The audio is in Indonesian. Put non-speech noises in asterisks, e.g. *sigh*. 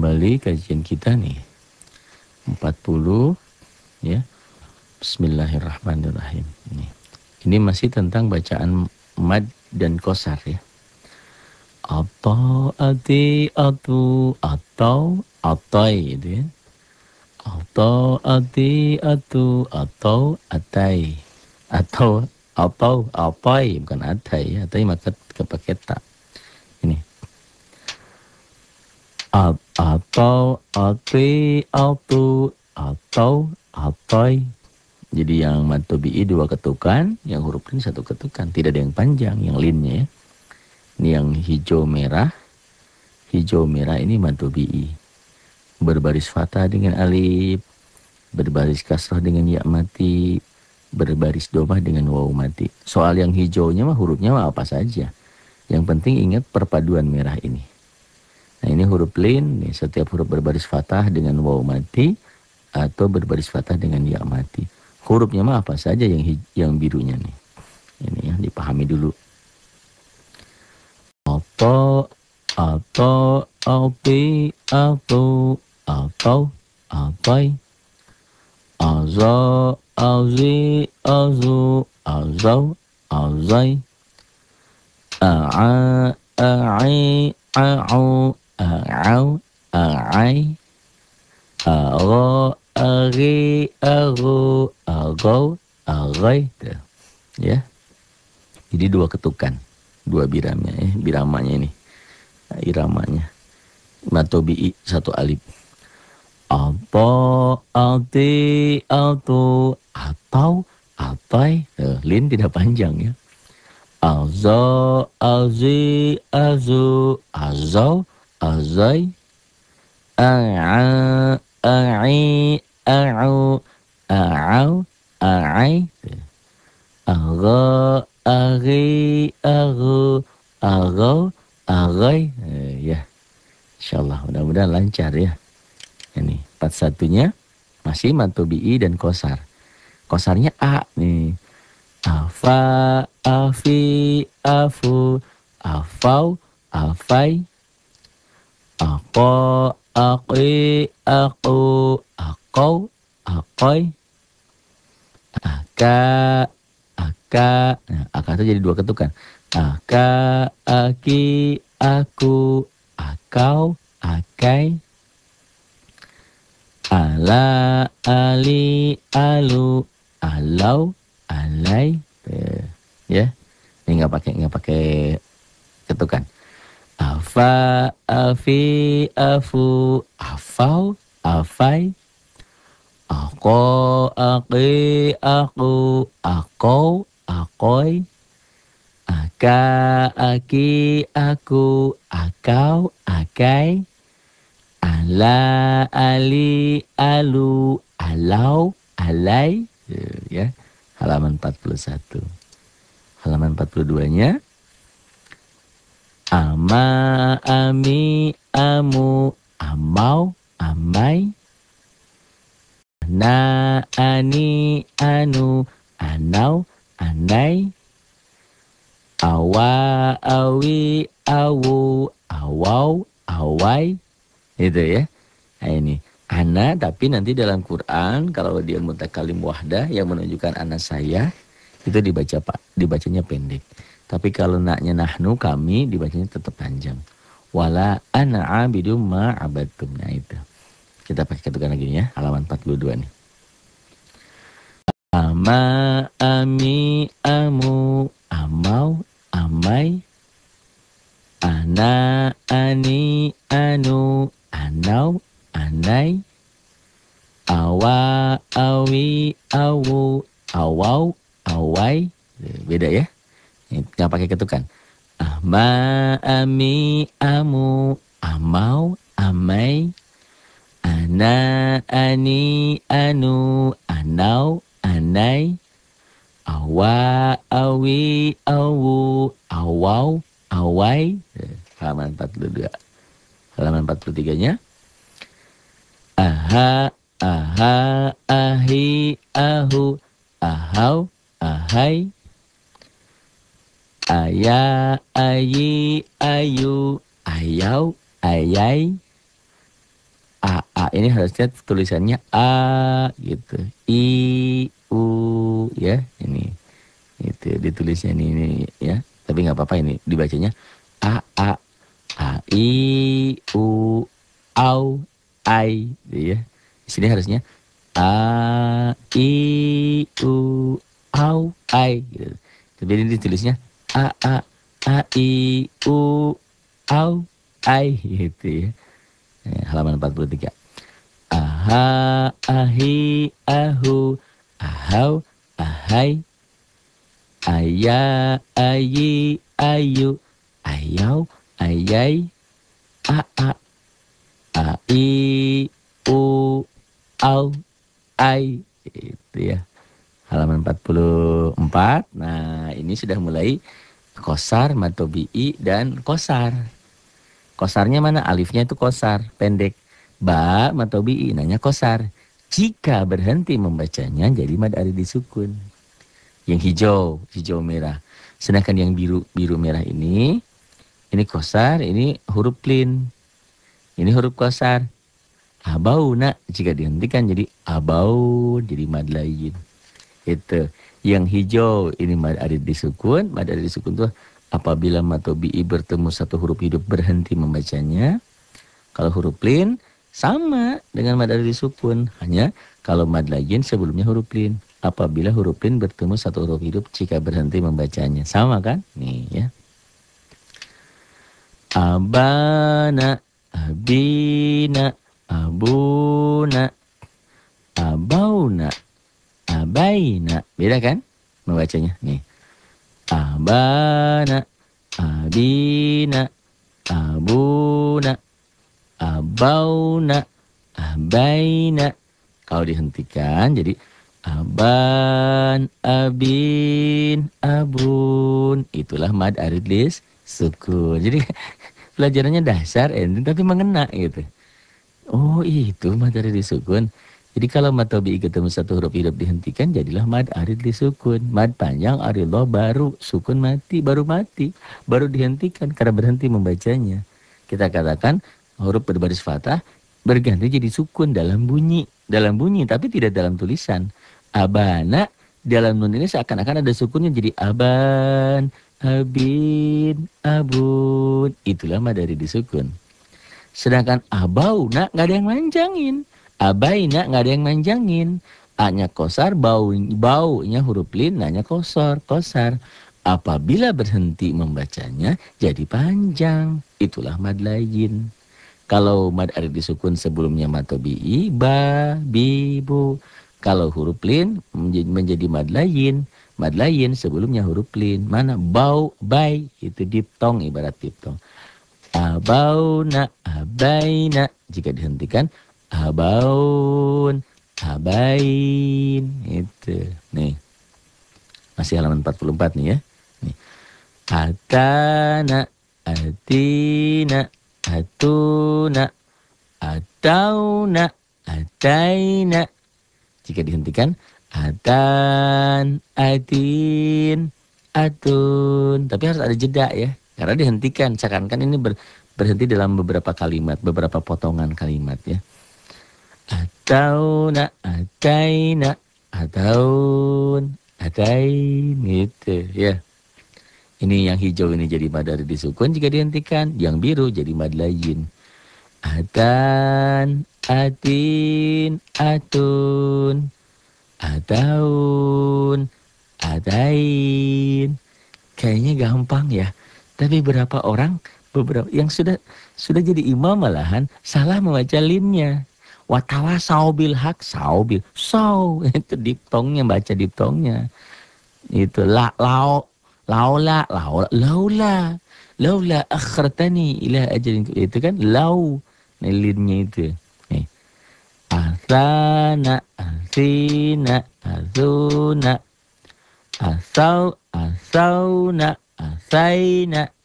kembali kajian kita nih. 40 ya. Bismillahirrahmanirrahim. Ini. Ini masih tentang bacaan mad dan kosar ya. Atau ati atu atau atai gitu ya. Atau ati atu atau atai atau atau apai bukan atai ya. Atai maka kepakai tak. Ini. Atau atau ati auto atau atoy jadi yang bi dua ketukan yang huruf lin satu ketukan tidak ada yang panjang yang linnya ya. ini yang hijau merah hijau merah ini bi berbaris fatah dengan alif berbaris kasrah dengan ya mati berbaris domah dengan wau mati soal yang hijaunya mah hurufnya mah apa saja yang penting ingat perpaduan merah ini Nah ini huruf lin, nih, setiap huruf berbaris fathah dengan waw mati atau berbaris fathah dengan ya mati. Hurufnya mah apa saja yang yang birunya nih. Ini ya dipahami dulu. Apa atau api atau atau apai aza azi azu azau azai a'a a'i a'u au aro, a'ro, aro, aro, aro, aro, ya jadi dua ketukan dua biramnya ya biramanya ini iramanya matobi satu alif apa ati atau atau atai eh, lin tidak panjang ya Azau, azi, azu azau azai a'a a'i a'u a'au a'ai a'ga aghi aghu aghau aghai ya insyaallah mudah-mudahan lancar ya ini empat satunya masih mantubi'i dan kosar kosarnya a nih afa afi afu afau afai Ako, aku aku, akau, aku, aka, aka. Nah, aka itu jadi dua ketukan. Aka, aki, aku, akau, akai, ala, ali, alu, alau, alai. Eh, ya, ini nggak pakai nggak pakai ketukan. Afa, afi, afu, afau, afai, Ako, aki, aku, akau, akoi, Aka, aki, aku, akau, akai, Ala, ali, alu, alau, alai, ya, ya. halaman 41. Halaman 42-nya, Ama, ami, amu, amau, amai. Ana, ani, anu, anau, anai. Awa, awi, awu, awau, awai. Itu ya. Nah, ini ana tapi nanti dalam Quran kalau dia mutakalim wahda yang menunjukkan anak saya itu dibaca Pak, dibacanya pendek. Tapi kalau naknya nahnu kami dibacanya tetap panjang. Wala ana abidu ma abadtum. Nah itu. Kita pakai ketukan lagi ya. Halaman 42 nih. Ama ami amu amau amai ana ani anu anau anai awa awi awu awau awai beda ya Nggak pakai ketukan. Ama ami, amu, amau, amai, ana, ani, anu, anau, anai, awa, awi, awu, awau, awai. Eh, halaman 42. Halaman 43-nya. Aha, aha, ahi, ahu, ahau, ahai, Aya, ayi, ayu, ayau, ayai. A, a ini harusnya tulisannya a gitu. I, u ya ini. Itu ditulisnya ini, ini ya. Tapi nggak apa-apa ini dibacanya a a a i u au ai gitu ya. Di sini harusnya a i u au ai gitu. Jadi ini ditulisnya a a a i u au ai gitu ya. ya halaman 43. Aha ahi a ahau a aya a ayu a ayai a a a a a i u au ai itu ya halaman 44. Nah, ini sudah mulai kosar, matobi'i, dan kosar. Kosarnya mana? Alifnya itu kosar, pendek. Ba, matobi'i, nanya kosar. Jika berhenti membacanya, jadi mad ari disukun. Yang hijau, hijau merah. Sedangkan yang biru, biru merah ini, ini kosar, ini huruf lin. Ini huruf kosar. Abau, nak. Jika dihentikan jadi abau, jadi mad itu. Yang hijau ini mad ada di sukun, mad ada di sukun itu apabila matobi bertemu satu huruf hidup berhenti membacanya. Kalau huruf lin sama dengan mad ada di sukun, hanya kalau mad lajin sebelumnya huruf lin. Apabila huruf lin bertemu satu huruf hidup jika berhenti membacanya. Sama kan? Nih ya. Abana, abina, abuna, abauna abaina. Beda kan membacanya? Nih. Abana, abina, abuna, abauna, abaina. Kalau dihentikan jadi aban, abin, abun. Itulah mad aridlis sukun. Jadi *laughs* pelajarannya dasar ending tapi mengena gitu. Oh, itu mad aridlis sukun. Jadi kalau mad tabi'i ketemu satu huruf hidup dihentikan jadilah mad arid li sukun. Mad panjang aridlah baru sukun mati, baru mati, baru dihentikan karena berhenti membacanya. Kita katakan huruf berbaris fathah berganti jadi sukun dalam bunyi, dalam bunyi tapi tidak dalam tulisan. Abana dalam nun ini seakan-akan ada sukunnya jadi aban, abin, abun. Itulah mad arid li sukun. Sedangkan abau, nak nggak ada yang manjangin Abaina nggak ada yang manjangin. a kosar, bau, baunya huruf lin, nanya kosor, kosar. Apabila berhenti membacanya, jadi panjang. Itulah mad lain. Kalau mad ada disukun sebelumnya matobi'i, ba, bi, bu. Kalau huruf lin menjadi mad lain. Mad lain sebelumnya huruf lin. Mana? Bau, bai. Itu diptong, ibarat diptong. abau abai abaina. Jika dihentikan, abaun, abain, itu. Nih. Masih halaman 44 nih ya. Nih. Atana, atina, atuna, atauna, ataina. Jika dihentikan, atan, atin, atun. Tapi harus ada jeda ya. Karena dihentikan, seakan-akan ini ber, berhenti dalam beberapa kalimat, beberapa potongan kalimat ya atauna ataina ataun atain gitu ya ini yang hijau ini jadi madar sukun jika dihentikan yang biru jadi mad lain atan atin atun ataun atain kayaknya gampang ya tapi berapa orang beberapa yang sudah sudah jadi imam malahan salah membaca linnya Watawa saubil hak saubil. Sau *laughs* itu diptongnya baca diptongnya. Itu la lau laula laula laula laula akhartani ila aja itu kan lau nelirnya itu. Asana asina azuna asau asauna asaina